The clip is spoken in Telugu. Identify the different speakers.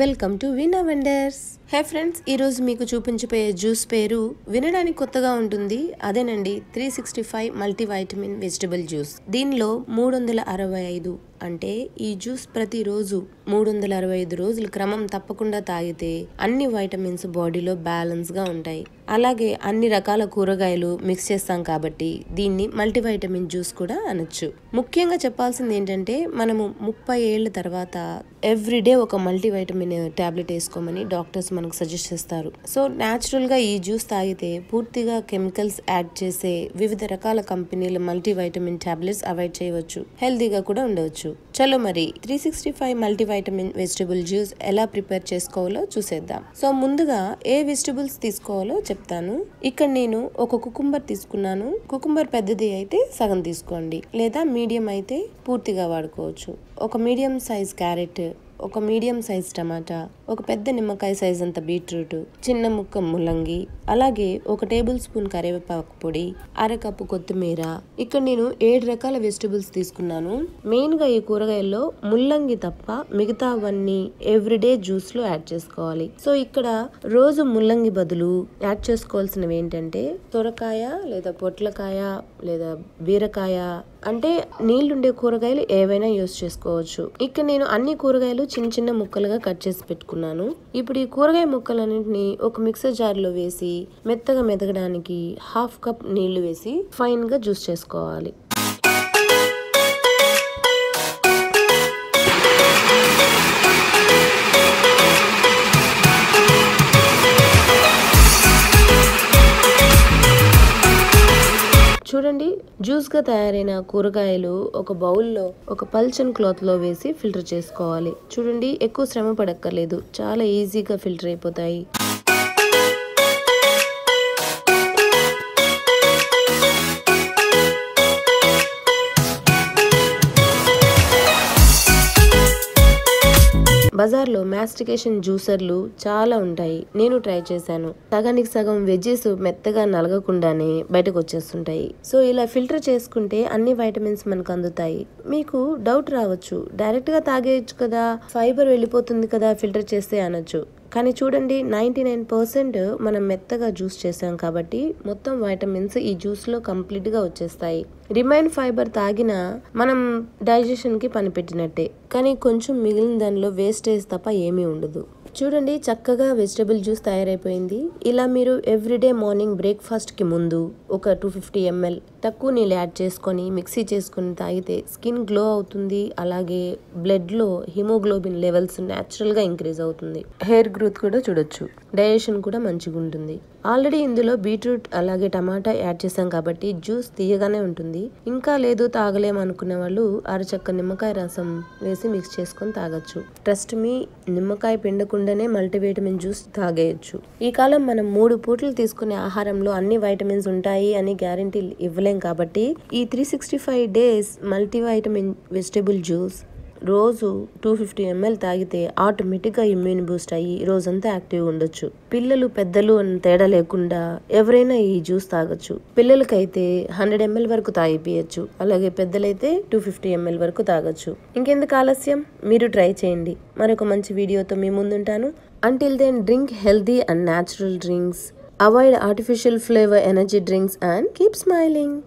Speaker 1: వెల్కమ్ టు వినా వెండర్స్ హే ఫ్రెండ్స్ ఈరోజు మీకు చూపించిపోయే జ్యూస్ పేరు వినడానికి కొత్తగా ఉంటుంది అదేనండి three sixty five multivitamin vegetable juice దీనిలో మూడు వందల అరవై ఐదు అంటే ఈ జ్యూస్ ప్రతిరోజు మూడు వందల అరవై ఐదు రోజులు క్రమం తప్పకుండా తాగితే అన్ని వైటమిన్స్ బాడీలో బ్యాలెన్స్గా ఉంటాయి అలాగే అన్ని రకాల కూరగాయలు మిక్స్ చేస్తాం కాబట్టి దీన్ని మల్టీవైటమిన్ జ్యూస్ కూడా అనొచ్చు ముఖ్యంగా చెప్పాల్సింది ఏంటంటే మనము ముప్పై ఏళ్ళ తర్వాత ఎవ్రీడే ఒక మల్టీవైటమిన్ టాబ్లెట్ వేసుకోమని డాక్టర్స్ మనకు సజెస్ట్ చేస్తారు సో గా ఈ జ్యూస్ తాగితే పూర్తిగా కెమికల్స్ యాడ్ చేసే వివిధ రకాల కంపెనీల మల్టీవైటమిన్ టాబ్లెట్స్ అవాయిడ్ చేయవచ్చు హెల్దీగా కూడా ఉండవచ్చు చలో మరి three sixty five multivitamin vegetable juice ఎలా ప్రిపేర్ చేసుకోవాలో చూసేద్దాం సో ముందుగా ఏ వెజిటబుల్స్ తీసుకోవాలో చెప్తాను ఇక్కడ నేను ఒక కుకుంబర్ తీసుకున్నాను కుకుంబర్ పెద్దది అయితే సగం తీసుకోండి లేదా మీడియం అయితే పూర్తిగా వాడుకోవచ్చు ఒక మీడియం సైజ్ క్యారెట్ ఒక మీడియం సైజ్ టమాటా ఒక పెద్ద నిమ్మకాయ సైజ్ అంత బీట్రూట్ చిన్న ముక్క ముల్లంగి అలాగే ఒక టేబుల్ స్పూన్ కరివేపాకు పొడి అరకప్పు కొత్తిమీర ఇక్కడ నేను ఏడు రకాల వెజిటబుల్స్ తీసుకున్నాను మెయిన్ గా ఈ కూరగాయల్లో ముల్లంగి తప్ప మిగతావన్నీ ఎవ్రీడే జ్యూస్ లో యాడ్ చేసుకోవాలి సో ఇక్కడ రోజు ముల్లంగి బదులు యాడ్ చేసుకోవాల్సినవి ఏంటంటే తొరకాయ లేదా పొట్లకాయ లేదా బీరకాయ అంటే నీళ్లుండే కూరగాయలు ఏవైనా యూస్ చేసుకోవచ్చు ఇక్కడ నేను అన్ని కూరగాయలు చిన్న చిన్న ముక్కలుగా కట్ చేసి పెట్టుకున్నాను ఇప్పుడు ఈ కూరగాయ ముక్కలన్నింటినీ ఒక మిక్సర్ జార్లో వేసి మెత్తగా మెదగడానికి హాఫ్ కప్ నీళ్లు వేసి ఫైన్గా జ్యూస్ చేసుకోవాలి చూడండి జ్యూస్గా తయారైన కూరగాయలు ఒక బౌల్లో ఒక పల్చన్ క్లాత్లో వేసి ఫిల్టర్ చేసుకోవాలి చూడండి ఎక్కువ శ్రమ పడక్కర్లేదు చాలా ఈజీగా ఫిల్టర్ అయిపోతాయి బజార్లో మ్యాస్టికేషన్ జ్యూసర్లు చాలా ఉంటాయి నేను ట్రై చేశాను సగానికి సగం వెజ్జెస్ మెత్తగా నలగకుండానే బయటకు వచ్చేస్తుంటాయి సో ఇలా ఫిల్టర్ చేసుకుంటే అన్ని వైటమిన్స్ మనకు అందుతాయి మీకు డౌట్ రావచ్చు డైరెక్ట్ గా తాగేయచ్చు కదా ఫైబర్ వెళ్ళిపోతుంది కదా ఫిల్టర్ చేస్తే అనొచ్చు కానీ చూడండి నైంటీ నైన్ పర్సెంట్ మనం మెత్తగా జ్యూస్ చేసాం కాబట్టి మొత్తం వైటమిన్స్ ఈ జ్యూస్లో కంప్లీట్గా వచ్చేస్తాయి రిమైన్ ఫైబర్ తాగినా మనం డైజెషన్కి పనిపెట్టినట్టే కానీ కొంచెం మిగిలిన దానిలో వేస్టేజ్ తప్ప ఏమీ ఉండదు చూడండి చక్కగా వెజిటబుల్ జ్యూస్ తయారైపోయింది ఇలా మీరు ఎవ్రీడే మార్నింగ్ బ్రేక్ఫాస్ట్కి ముందు ఒక టూ ఫిఫ్టీ ఎంఎల్ తక్కువ నీళ్ళు యాడ్ చేసుకొని మిక్సీ చేసుకుని తాగితే స్కిన్ గ్లో అవుతుంది అలాగే బ్లడ్లో హిమోగ్లోబిన్ లెవెల్స్ న్యాచురల్గా ఇంక్రీజ్ అవుతుంది హెయిర్ గ్రోత్ కూడా చూడొచ్చు డైజెషన్ కూడా మంచిగా ఉంటుంది ఆల్రెడీ ఇందులో బీట్రూట్ అలాగే టమాటా యాడ్ చేసాం కాబట్టి జ్యూస్ తీయగానే ఉంటుంది ఇంకా లేదు అనుకున్న వాళ్ళు అరచక్క నిమ్మకాయ రసం వేసి మిక్స్ చేసుకొని తాగొచ్చు ట్రస్ట్ మీ నిమ్మకాయ పిండకుండానే మల్టీవిటమిన్ జ్యూస్ తాగేయచ్చు ఈ కాలం మనం మూడు పూటలు తీసుకునే ఆహారంలో అన్ని వైటమిన్స్ ఉంటాయి అని గ్యారంటీ ఇవ్వలేము తింటాం కాబట్టి ఈ three sixty five days multivitamin vegetable juice రోజు టూ ఫిఫ్టీ ఎంఎల్ తాగితే ఆటోమేటిక్గా ఇమ్యూన్ బూస్ట్ అయ్యి రోజంతా యాక్టివ్గా ఉండొచ్చు పిల్లలు పెద్దలు అని తేడా లేకుండా ఎవరైనా ఈ జ్యూస్ తాగొచ్చు పిల్లలకైతే హండ్రెడ్ ఎంఎల్ వరకు తాగిపోయచ్చు అలాగే పెద్దలైతే టూ ఫిఫ్టీ ఎంఎల్ వరకు తాగొచ్చు ఇంకెందుకు ఆలస్యం మీరు ట్రై చేయండి మరొక మంచి వీడియోతో మీ ముందుంటాను until then drink healthy and natural drinks Avoid artificial flavor energy drinks and keep smiling.